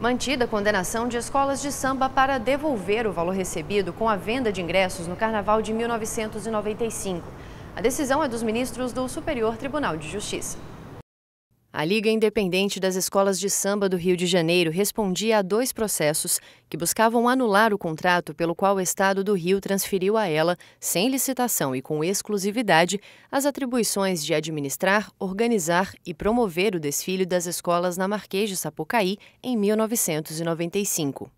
mantida a condenação de escolas de samba para devolver o valor recebido com a venda de ingressos no Carnaval de 1995. A decisão é dos ministros do Superior Tribunal de Justiça. A Liga Independente das Escolas de Samba do Rio de Janeiro respondia a dois processos que buscavam anular o contrato pelo qual o Estado do Rio transferiu a ela, sem licitação e com exclusividade, as atribuições de administrar, organizar e promover o desfile das escolas na Marquês de Sapucaí em 1995.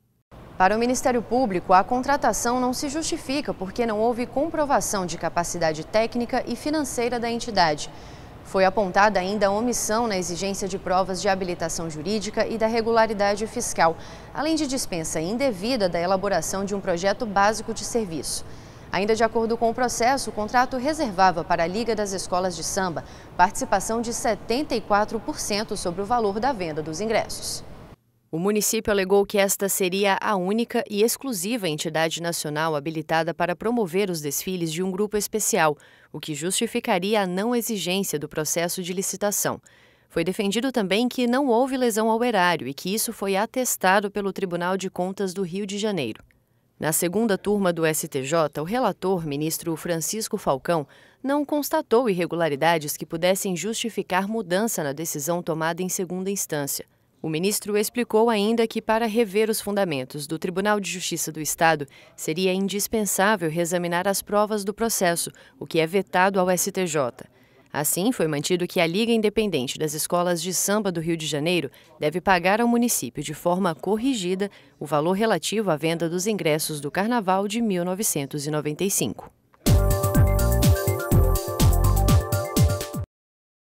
Para o Ministério Público, a contratação não se justifica porque não houve comprovação de capacidade técnica e financeira da entidade. Foi apontada ainda a omissão na exigência de provas de habilitação jurídica e da regularidade fiscal, além de dispensa indevida da elaboração de um projeto básico de serviço. Ainda de acordo com o processo, o contrato reservava para a Liga das Escolas de Samba participação de 74% sobre o valor da venda dos ingressos. O município alegou que esta seria a única e exclusiva entidade nacional habilitada para promover os desfiles de um grupo especial, o que justificaria a não exigência do processo de licitação. Foi defendido também que não houve lesão ao erário e que isso foi atestado pelo Tribunal de Contas do Rio de Janeiro. Na segunda turma do STJ, o relator, ministro Francisco Falcão, não constatou irregularidades que pudessem justificar mudança na decisão tomada em segunda instância. O ministro explicou ainda que, para rever os fundamentos do Tribunal de Justiça do Estado, seria indispensável reexaminar as provas do processo, o que é vetado ao STJ. Assim, foi mantido que a Liga Independente das Escolas de Samba do Rio de Janeiro deve pagar ao município de forma corrigida o valor relativo à venda dos ingressos do Carnaval de 1995.